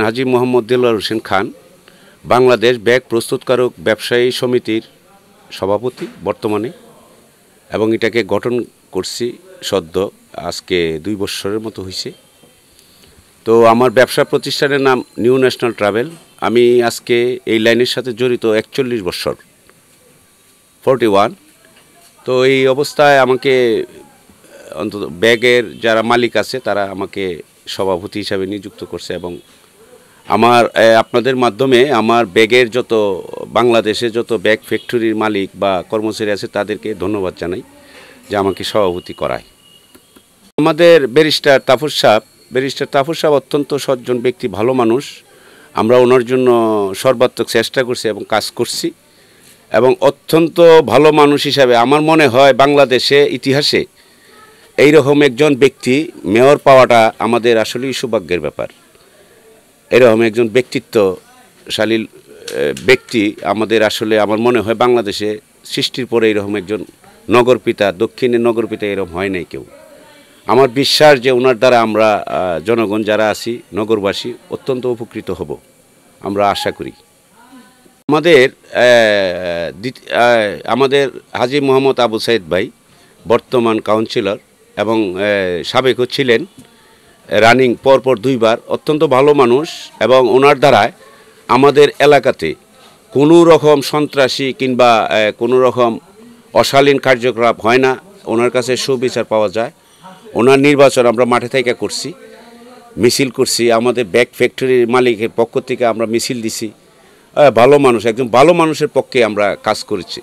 Nazim Mohammad Dilar Hossain Khan Bangladesh bag প্রস্তুতকারক ব্যবসায়ী সমিতির সভাপতি বর্তমানে এবং এটাকে গঠন করছি সদ্য আজকে দুই বছরের মতো হয়েছে তো আমার ব্যবসা প্রতিষ্ঠানের নাম নিউ ন্যাশনাল ট্রাভেল আমি আজকে এই লাইনের সাথে জড়িত একচল্লিশ বছর ফোরটি ওয়ান তো এই অবস্থায় আমাকে অন্তত ব্যাগের যারা মালিক আছে তারা আমাকে সভাপতি হিসাবে নিযুক্ত করছে এবং আমার আপনাদের মাধ্যমে আমার ব্যাগের যত বাংলাদেশে যত ব্যাগ ফ্যাক্টরির মালিক বা কর্মচারী আছে তাদেরকে ধন্যবাদ জানাই যে আমাকে সভাপতি করায় আমাদের ব্যারিস্টার তাফুর সাহ ব্যারিস্টার তাফুর সাহ অত্যন্ত সজ্জন ব্যক্তি ভালো মানুষ আমরা ওনার জন্য সর্বাত্মক চেষ্টা করছি এবং কাজ করছি এবং অত্যন্ত ভালো মানুষ হিসাবে আমার মনে হয় বাংলাদেশে ইতিহাসে এইরকম একজন ব্যক্তি মেয়র পাওয়াটা আমাদের আসলেই সৌভাগ্যের ব্যাপার এরকম একজন ব্যক্তিত্বশালী ব্যক্তি আমাদের আসলে আমার মনে হয় বাংলাদেশে সৃষ্টির পরে এরকম একজন নগরপিতা দক্ষিণের নগরপিতা এরকম হয় নাই কেউ আমার বিশ্বাস যে ওনার দ্বারা আমরা জনগণ যারা আছি নগরবাসী অত্যন্ত উপকৃত হব আমরা আশা করি আমাদের আমাদের হাজি মোহাম্মদ আবু সাইদ ভাই বর্তমান কাউন্সিলর এবং সাবেকও ছিলেন রানিং পরপর দুইবার অত্যন্ত ভালো মানুষ এবং ওনার দ্বারায় আমাদের এলাকাতে কোনো রকম সন্ত্রাসী কিংবা কোনো রকম অশালীন কার্যকলাপ হয় না ওনার কাছে সুবিচার পাওয়া যায় ওনার নির্বাচন আমরা মাঠে থেকে করছি মিছিল করছি আমাদের ব্যাগ ফ্যাক্টরির মালিকের পক্ষ থেকে আমরা মিছিল দিছি ভালো মানুষ একজন ভালো মানুষের পক্ষে আমরা কাজ করেছি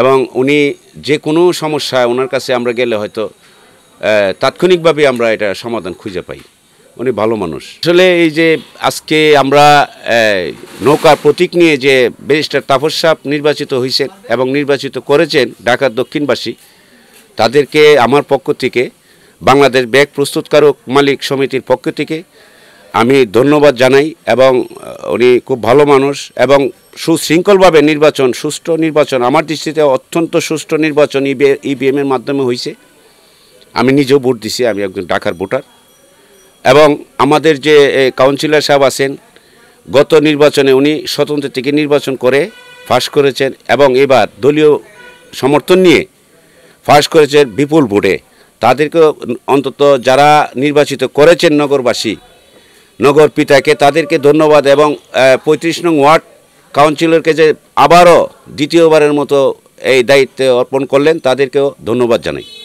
এবং উনি যে কোনো সমস্যায় ওনার কাছে আমরা গেলে হয়তো তাৎক্ষণিকভাবে আমরা এটা সমাধান খুঁজে পাই উনি ভালো মানুষ আসলে এই যে আজকে আমরা নৌকার প্রতীক নিয়ে যে ব্যারিস্টার তাপস সাহ নির্বাচিত হয়েছেন এবং নির্বাচিত করেছেন ঢাকার দক্ষিণবাসী তাদেরকে আমার পক্ষ থেকে বাংলাদেশ ব্যাগ প্রস্তুতকারক মালিক সমিতির পক্ষ থেকে আমি ধন্যবাদ জানাই এবং উনি খুব ভালো মানুষ এবং সুশৃঙ্খলভাবে নির্বাচন সুষ্ঠু নির্বাচন আমার দৃষ্টিতে অত্যন্ত সুষ্ঠু নির্বাচন ইভিএমের মাধ্যমে হয়েছে আমি নিজেও ভোট দিছি আমি একজন ঢাকার ভোটার এবং আমাদের যে কাউন্সিলর সাহেব আছেন গত নির্বাচনে উনি স্বতন্ত্র থেকে নির্বাচন করে ফাঁস করেছেন এবং এবার দলীয় সমর্থন নিয়ে ফাঁস করেছেন বিপুল ভোটে তাদেরকে অন্তত যারা নির্বাচিত করেছেন নগরবাসী নগর পিতাকে তাদেরকে ধন্যবাদ এবং পঁয়ত্রিশ নং ওয়ার্ড কাউন্সিলরকে যে আবারও দ্বিতীয়বারের মতো এই দায়িত্বে অর্পণ করলেন তাদেরকেও ধন্যবাদ জানাই